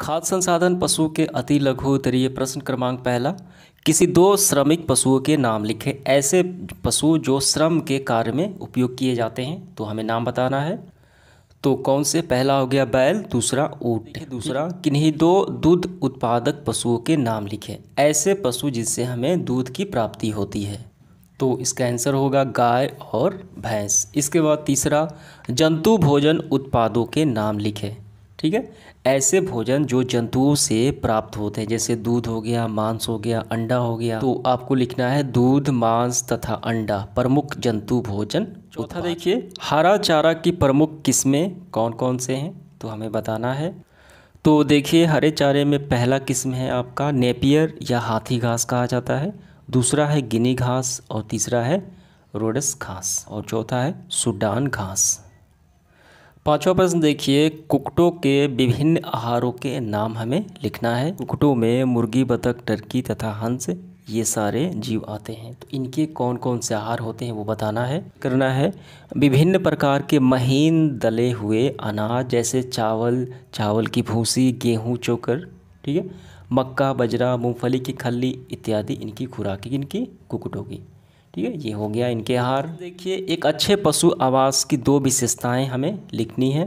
खाद्य संसाधन पशु के अति लघु उत्तरीय प्रश्न क्रमांक पहला किसी दो श्रमिक पशुओं के नाम लिखें ऐसे पशु जो श्रम के कार्य में उपयोग किए जाते हैं तो हमें नाम बताना है तो कौन से पहला हो गया बैल दूसरा ऊट दूसरा किन्हीं दो दूध उत्पादक पशुओं के नाम लिखें ऐसे पशु जिससे हमें दूध की प्राप्ति होती है तो इसका आंसर होगा गाय और भैंस इसके बाद तीसरा जंतु भोजन उत्पादों के नाम लिखें ठीक है ऐसे भोजन जो जंतुओं से प्राप्त होते हैं जैसे दूध हो गया मांस हो गया अंडा हो गया तो आपको लिखना है दूध मांस तथा अंडा प्रमुख जंतु भोजन चौथा देखिए हरा चारा की प्रमुख किस्में कौन कौन से हैं तो हमें बताना है तो देखिए हरे चारे में पहला किस्म है आपका नेपियर या हाथी घास कहा जाता है दूसरा है गिनी घास और तीसरा है रोडस घास और चौथा है सुडान घास पांचवा प्रश्न देखिए कुकटों के विभिन्न आहारों के नाम हमें लिखना है कुकटों में मुर्गी बतख टर्की तथा हंस ये सारे जीव आते हैं तो इनके कौन कौन से आहार होते हैं वो बताना है करना है विभिन्न प्रकार के महीन दले हुए अनाज जैसे चावल चावल की भूसी गेहूँ चोकर ठीक है मक्का बजरा मूंगफली की खली इत्यादि इनकी खुराक इनकी कुकुटों की ठीक है ये हो गया इनके हार देखिए एक अच्छे पशु आवास की दो विशेषताएं हमें लिखनी है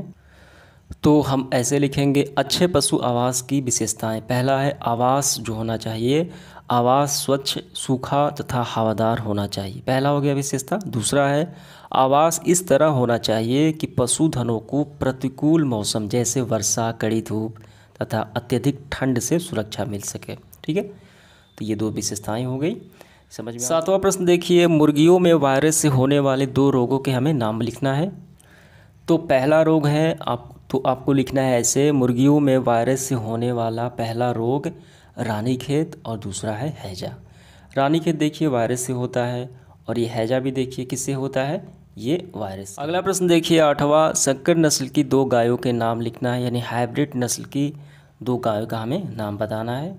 तो हम ऐसे लिखेंगे अच्छे पशु आवास की विशेषताएं पहला है आवास जो होना चाहिए आवास स्वच्छ सूखा तथा हवादार होना चाहिए पहला हो गया विशेषता दूसरा है आवास इस तरह होना चाहिए कि पशुधनों को प्रतिकूल मौसम जैसे वर्षा कड़ी धूप तथा अत्यधिक ठंड से सुरक्षा मिल सके ठीक है तो ये दो विशेषताएं हो गई समझ में सातवां प्रश्न देखिए मुर्गियों में वायरस से होने वाले दो रोगों के हमें नाम लिखना है तो पहला रोग है आप तो आपको लिखना है ऐसे मुर्गियों में वायरस से होने वाला पहला रोग रानीखेत और दूसरा है हैजा रानीखेत देखिए वायरस से होता है और ये हैजा भी देखिए किससे होता है ये वायरस अगला प्रश्न देखिए आठवां शक्कर नस्ल की दो गायों के नाम लिखना है यानी हाइब्रिड नस्ल की दो गायों का हमें नाम बताना है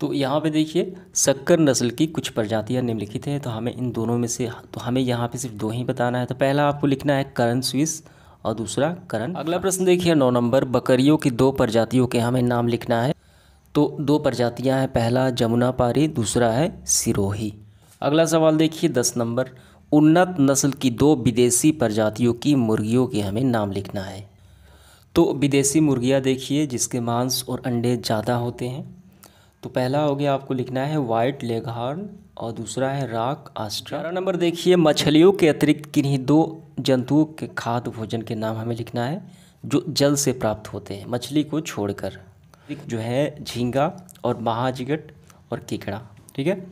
तो यहाँ पे देखिए शक्कर नस्ल की कुछ प्रजातियाँ निम्नलिखित हैं तो हमें इन दोनों में से तो हमें यहाँ पे सिर्फ दो ही बताना है तो पहला आपको लिखना है करण स्विस और दूसरा करण अगला प्रश्न देखिए नौ नंबर बकरियों की दो प्रजातियों के हमें नाम लिखना है तो दो प्रजातियाँ हैं पहला जमुना पारी दूसरा है सिरोही अगला सवाल देखिए दस नंबर उन्नत नस्ल की दो विदेशी प्रजातियों की मुर्गियों के हमें नाम लिखना है तो विदेशी मुर्गियाँ देखिए जिसके मांस और अंडे ज़्यादा होते हैं तो पहला हो गया आपको लिखना है वाइट लेगहार्न और दूसरा है राक आस्ट्रा ग्यारह नंबर देखिए मछलियों के अतिरिक्त किन्हीं दो जंतुओं के खाद्य भोजन के नाम हमें लिखना है जो जल से प्राप्त होते हैं मछली को छोड़कर जो है झींगा और महाजिगट और केकड़ा ठीक है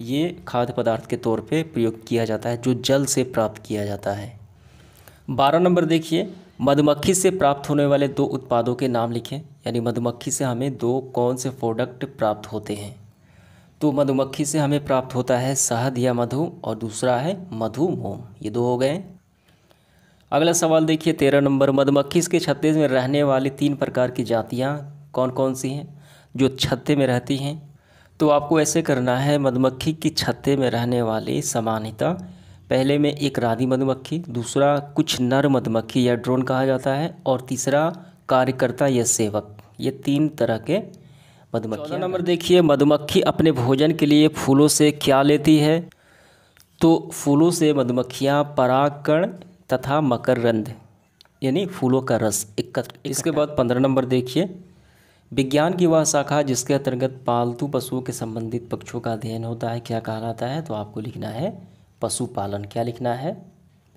ये खाद्य पदार्थ के तौर पे प्रयोग किया जाता है जो जल से प्राप्त किया जाता है बारह नंबर देखिए मधुमक्खी से प्राप्त होने वाले दो उत्पादों के नाम लिखें यानी मधुमक्खी से हमें दो कौन से प्रोडक्ट प्राप्त होते हैं तो मधुमक्खी से हमें प्राप्त होता है शहद या मधु और दूसरा है मधु मोम ये दो हो गए अगला सवाल देखिए तेरह नंबर मधुमक्खी के छत्ते में रहने वाली तीन प्रकार की जातियाँ कौन कौन सी हैं जो छत्ते में रहती हैं तो आपको ऐसे करना है मधुमक्खी की छत्ते में रहने वाली समानता पहले में एक रानी मधुमक्खी दूसरा कुछ नर मधुमक्खी या ड्रोन कहा जाता है और तीसरा कार्यकर्ता या सेवक ये तीन तरह के मधुमक्खी नंबर देखिए मधुमक्खी अपने भोजन के लिए फूलों से क्या लेती है तो फूलों से मधुमक्खियाँ परागकण तथा मकरंद यानी फूलों का रस एक इसके बाद पंद्रह नंबर देखिए विज्ञान की वह शाखा जिसके अंतर्गत पालतू पशुओं के संबंधित पक्षों का अध्ययन होता है क्या कहा जाता है तो आपको लिखना है पशुपालन क्या लिखना है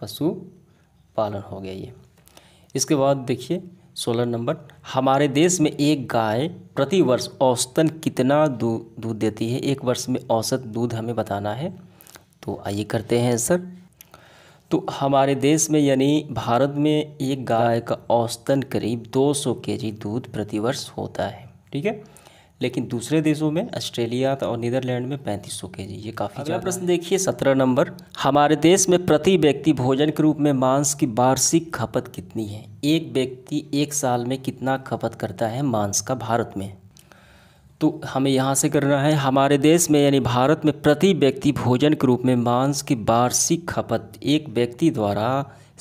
पशु पालन हो गया ये इसके बाद देखिए सोलह नंबर हमारे देश में एक गाय प्रति वर्ष औसतन कितना दूध देती है एक वर्ष में औसत दूध हमें बताना है तो आइए करते हैं सर तो हमारे देश में यानी भारत में एक गाय का औसतन करीब 200 जी दूध प्रति वर्ष होता है ठीक है लेकिन दूसरे देशों में ऑस्ट्रेलिया और नीदरलैंड में पैंतीस सौ के जी ये काफ़ी अगला प्रश्न देखिए सत्रह नंबर हमारे देश में प्रति व्यक्ति भोजन के रूप में मांस की वार्षिक खपत कितनी है एक व्यक्ति एक साल में कितना खपत करता है मांस का भारत में तो हमें यहाँ से करना है हमारे देश में यानी भारत में प्रति व्यक्ति भोजन के रूप में मांस की वार्षिक खपत एक व्यक्ति द्वारा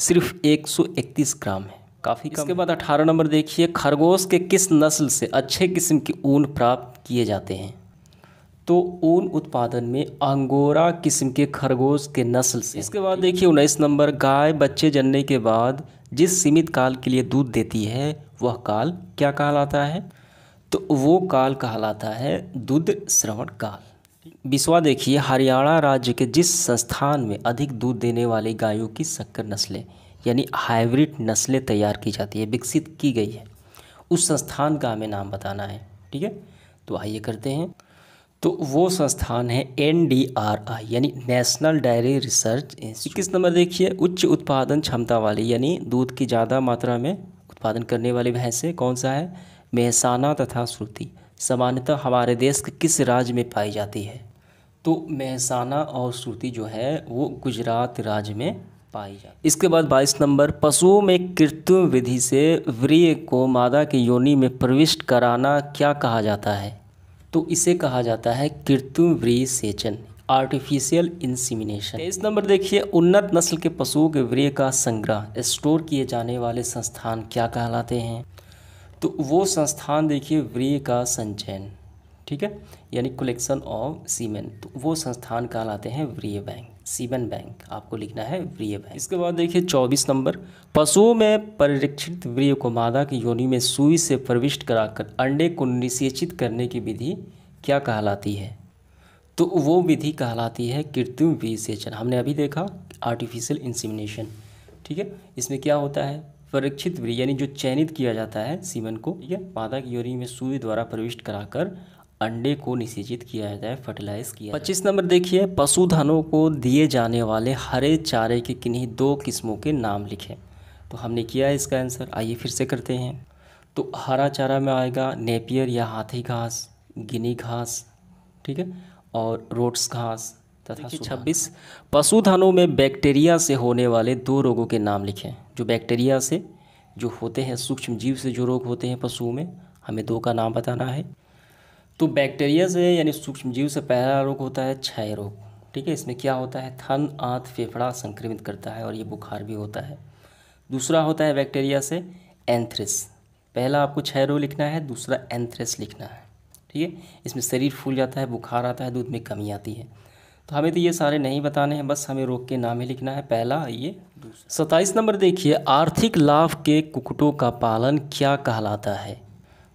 सिर्फ एक ग्राम है काफ़ी इसके बाद अठारह नंबर देखिए खरगोश के किस नस्ल से अच्छे किस्म के ऊन प्राप्त किए जाते हैं तो ऊन उत्पादन में अंगोरा किस्म के खरगोश के नस्ल से इसके बाद देखिए उन्नीस नंबर गाय बच्चे जनने के बाद जिस सीमित काल के लिए दूध देती है वह काल क्या कहलाता है तो वो काल कहलाता है दूध श्रवण काल बीसवा देखिए हरियाणा राज्य के जिस संस्थान में अधिक दूध देने वाली गायों की शक्कर नस्लें यानी हाइब्रिड नस्लें तैयार की जाती है विकसित की गई है उस संस्थान का हमें नाम बताना है ठीक है तो आइए करते हैं तो वो संस्थान है एन डी आर आई यानी नेशनल डायरी रिसर्च इक्कीस नंबर देखिए उच्च उत्पादन क्षमता वाली यानी दूध की ज़्यादा मात्रा में उत्पादन करने वाली भैंसें कौन सा है मेहसाना तथा श्रुति सामान्यतः हमारे देश के किस राज्य में पाई जाती है तो मेहसाना और श्रुति जो है वो गुजरात राज्य में पाई जाती इसके बाद बाईस नंबर पशुओं में कृत्रिम विधि से व्रीय को मादा की योनि में प्रविष्ट कराना क्या कहा जाता है तो इसे कहा जाता है कृत्रिम व्रीय सेचन आर्टिफिशियल इंसिमिनेशन इस नंबर देखिए उन्नत नस्ल के पशुओं के व्रीय का संग्रह स्टोर किए जाने वाले संस्थान क्या कहलाते हैं तो वो संस्थान देखिए व्रीय का संचयन ठीक है यानी कलेक्शन ऑफ सीमेंट तो वो संस्थान कहलाते हैं व्रीय बैंक सीवन बैंक आपको लिखना है व्रिय बैंक इसके बाद देखिए चौबीस नंबर पशुओं में परिरक्षित व्रिय को मादा की योनि में सुई से प्रविष्ट कराकर अंडे को निषेचित करने की विधि क्या कहलाती है तो वो विधि कहलाती है कृत्रिम विसेचन हमने अभी देखा आर्टिफिशियल इंसिमिनेशन ठीक है इसमें क्या होता है परीक्षित यानी जो चयनित किया जाता है सीमन को ठीक है मादा की योनि में सूर्य द्वारा प्रविष्ट कराकर अंडे को निषेचित किया जाए फर्टिलाइज किया पच्चीस नंबर देखिए पशुधनों को दिए जाने वाले हरे चारे के किन्हीं दो किस्मों के नाम लिखें तो हमने किया है इसका आंसर आइए फिर से करते हैं तो हरा चारा में आएगा नेपियर या हाथी घास गिनी घास ठीक है और रोट्स घास तथा छब्बीस पशुधनों में बैक्टीरिया से होने वाले दो रोगों के नाम लिखें जो बैक्टीरिया से जो होते हैं सूक्ष्म जीव से जो रोग होते हैं पशुओं में हमें दो का नाम बताना है तो बैक्टीरिया से यानी सूक्ष्म जीव से पहला रोग होता है क्षय रोग ठीक है इसमें क्या होता है थन आंत फेफड़ा संक्रमित करता है और ये बुखार भी होता है दूसरा होता है बैक्टीरिया से एंथ्रेस पहला आपको क्षय रोग लिखना है दूसरा एंथ्रेस लिखना है ठीक है इसमें शरीर फूल जाता है बुखार आता है दूध में कमी आती है तो हमें तो ये सारे नहीं बताने हैं बस हमें रोग के नाम ही लिखना है पहला ये सत्ताईस नंबर देखिए आर्थिक लाभ के कुकुटों का पालन क्या कहलाता है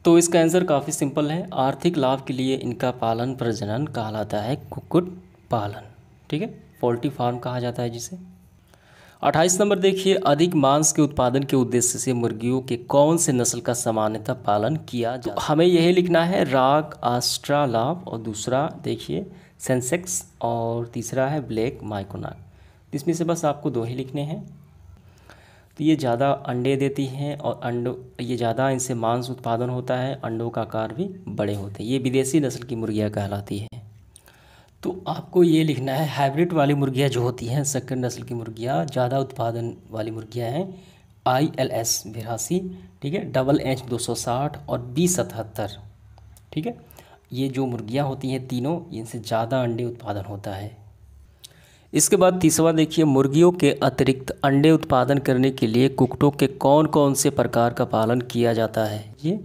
तो इसका आंसर काफ़ी सिंपल है आर्थिक लाभ के लिए इनका पालन प्रजनन कहलाता है कुकुट पालन ठीक है पोल्ट्री फार्म कहा जाता है जिसे अट्ठाईस नंबर देखिए अधिक मांस के उत्पादन के उद्देश्य से मुर्गियों के कौन से नस्ल का सामान्यतः पालन किया जाए तो हमें यही लिखना है राग आस्ट्रा लाभ और दूसरा देखिए सेंसेक्स और तीसरा है ब्लैक माइकोनाग इसमें से बस आपको दो ही लिखने हैं तो ये ज़्यादा अंडे देती हैं और अंडों ये ज़्यादा इनसे मांस उत्पादन होता है अंडों का आकार भी बड़े होते हैं ये विदेशी नस्ल की मुर्गियाँ कहलाती हैं तो आपको ये लिखना है हाइब्रिड वाली मुर्गियाँ जो होती हैं शक्कर नस्ल की मुर्गियाँ ज़्यादा उत्पादन वाली मुर्गियाँ हैं आई एल एस बिरासी ठीक है डबल एच दो सौ साठ और बी सतहत्तर ठीक है ये जो मुर्गियाँ होती हैं तीनों इनसे ज़्यादा अंडे उत्पादन होता है इसके बाद तीसरा देखिए मुर्गियों के अतिरिक्त अंडे उत्पादन करने के लिए कुकटों के कौन कौन से प्रकार का पालन किया जाता है ये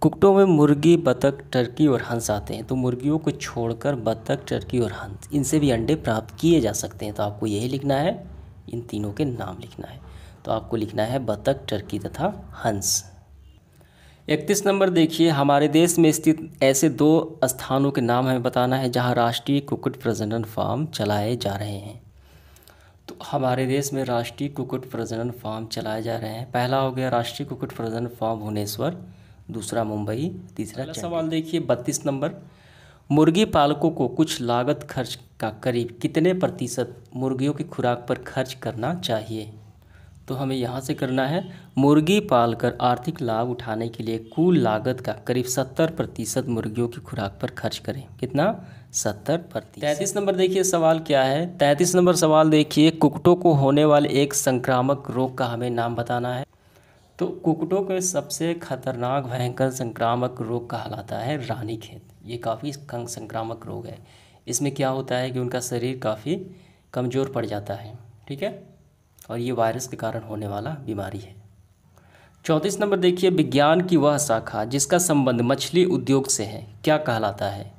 कुकटों में मुर्गी बतख टर्की और हंस आते हैं तो मुर्गियों को छोड़कर बतख टर्की और हंस इनसे भी अंडे प्राप्त किए जा सकते हैं तो आपको यही लिखना है इन तीनों के नाम लिखना है तो आपको लिखना है बतख टर्की तथा हंस इकतीस नंबर देखिए हमारे देश में स्थित ऐसे दो स्थानों के नाम हमें बताना है जहाँ राष्ट्रीय कुकुट प्रजनन फार्म चलाए जा रहे हैं तो हमारे देश में राष्ट्रीय कुकुट प्रजनन फार्म चलाए जा रहे हैं पहला हो गया राष्ट्रीय कुकुट प्रजनन फार्म भुवनेश्वर दूसरा मुंबई तीसरा सवाल देखिए बत्तीस नंबर मुर्गी पालकों को कुछ लागत खर्च का करीब कितने प्रतिशत मुर्गियों की खुराक पर खर्च करना चाहिए तो हमें यहाँ से करना है मुर्गी पालकर आर्थिक लाभ उठाने के लिए कुल लागत का करीब सत्तर प्रतिशत मुर्गियों की खुराक पर खर्च करें कितना सत्तर प्रतिशत तैंतीस नंबर देखिए सवाल क्या है तैंतीस नंबर सवाल देखिए कुकटों को होने वाले एक संक्रामक रोग का हमें नाम बताना है तो कुकटों के सबसे खतरनाक भयंकर संक्रामक रोग कहलाता है रानी खेत ये काफ़ी संक्रामक रोग है इसमें क्या होता है कि उनका शरीर काफ़ी कमज़ोर पड़ जाता है ठीक है और ये वायरस के कारण होने वाला बीमारी है चौंतीस नंबर देखिए विज्ञान की वह शाखा जिसका संबंध मछली उद्योग से है क्या कहलाता है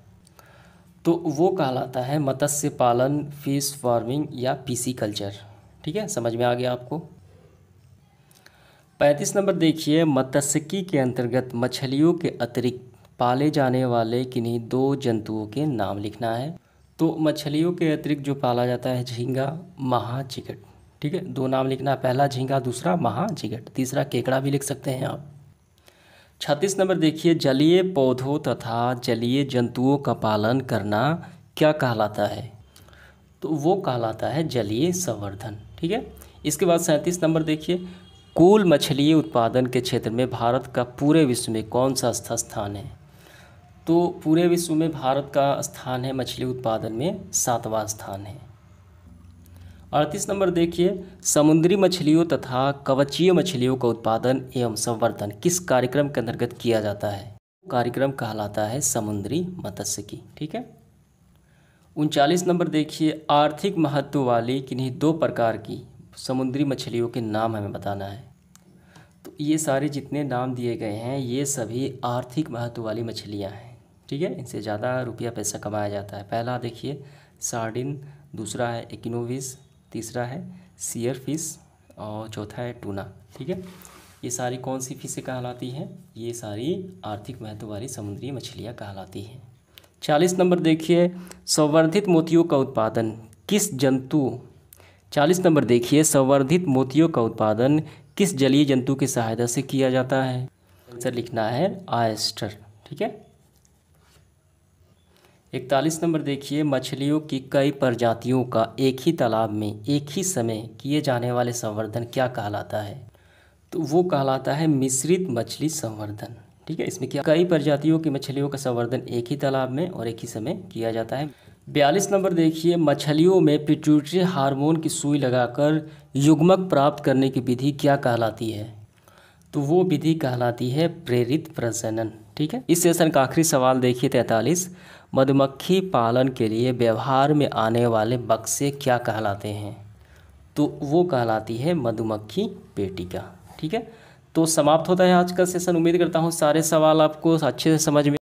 तो वो कहलाता है मत्स्य पालन फिश फार्मिंग या पीसी कल्चर ठीक है समझ में आ गया आपको पैंतीस नंबर देखिए मत्स्यकी के अंतर्गत मछलियों के अतिरिक्त पाले जाने वाले किन्हीं दो जंतुओं के नाम लिखना है तो मछलियों के अतिरिक्त जो पाला जाता है झींगा महाचिकट ठीक है दो नाम लिखना पहला झींगा दूसरा महाजिगट तीसरा केकड़ा भी लिख सकते हैं आप छत्तीस नंबर देखिए जलीय पौधों तथा जलीय जंतुओं का पालन करना क्या कहलाता है तो वो कहलाता है जलीय संवर्धन ठीक है इसके बाद सैंतीस नंबर देखिए कुल मछली उत्पादन के क्षेत्र में भारत का पूरे विश्व में कौन सा स्थान है तो पूरे विश्व में भारत का स्थान है मछली उत्पादन में सातवां स्थान है अड़तीस नंबर देखिए समुद्री मछलियों तथा कवचीय मछलियों का उत्पादन एवं संवर्धन किस कार्यक्रम के अंतर्गत किया जाता है कार्यक्रम कहलाता है समुद्री मत्स्य की ठीक है उनचालीस नंबर देखिए आर्थिक महत्व वाली किन्हीं दो प्रकार की समुद्री मछलियों के नाम हमें बताना है तो ये सारे जितने नाम दिए गए हैं ये सभी आर्थिक महत्व वाली मछलियाँ हैं ठीक है इनसे ज़्यादा रुपया पैसा कमाया जाता है पहला देखिए सार्डिन दूसरा है इक्नोविस तीसरा है सीयर फिश और चौथा है टूना ठीक है ये सारी कौन सी फिशें कहलाती हैं ये सारी आर्थिक महत्व वाली समुद्री मछलियाँ कहलाती हैं चालीस नंबर देखिए संवर्धित मोतियों का उत्पादन किस जंतु चालीस नंबर देखिए संवर्धित मोतियों का उत्पादन किस जलीय जंतु की सहायता से किया जाता है आंसर लिखना है आयस्टर ठीक है इकतालीस नंबर देखिए मछलियों की कई प्रजातियों का एक ही तालाब में एक ही समय किए जाने वाले संवर्धन क्या कहलाता है तो वो कहलाता है मिश्रित मछली संवर्धन ठीक है इसमें क्या कई प्रजातियों की मछलियों का संवर्धन एक ही तालाब में और एक ही समय किया जाता है बयालीस नंबर देखिए मछलियों में पिट्यूटरी हार्मोन की सुई लगाकर युग्मक प्राप्त करने की विधि क्या कहलाती है तो वो विधि कहलाती है प्रेरित प्रजनन ठीक है इस सेशन का आखिरी सवाल देखिए तैंतालीस मधुमक्खी पालन के लिए व्यवहार में आने वाले बक्से क्या कहलाते हैं तो वो कहलाती है मधुमक्खी पेटिका ठीक है तो समाप्त होता है आज का सेशन उम्मीद करता हूँ सारे सवाल आपको अच्छे से समझ में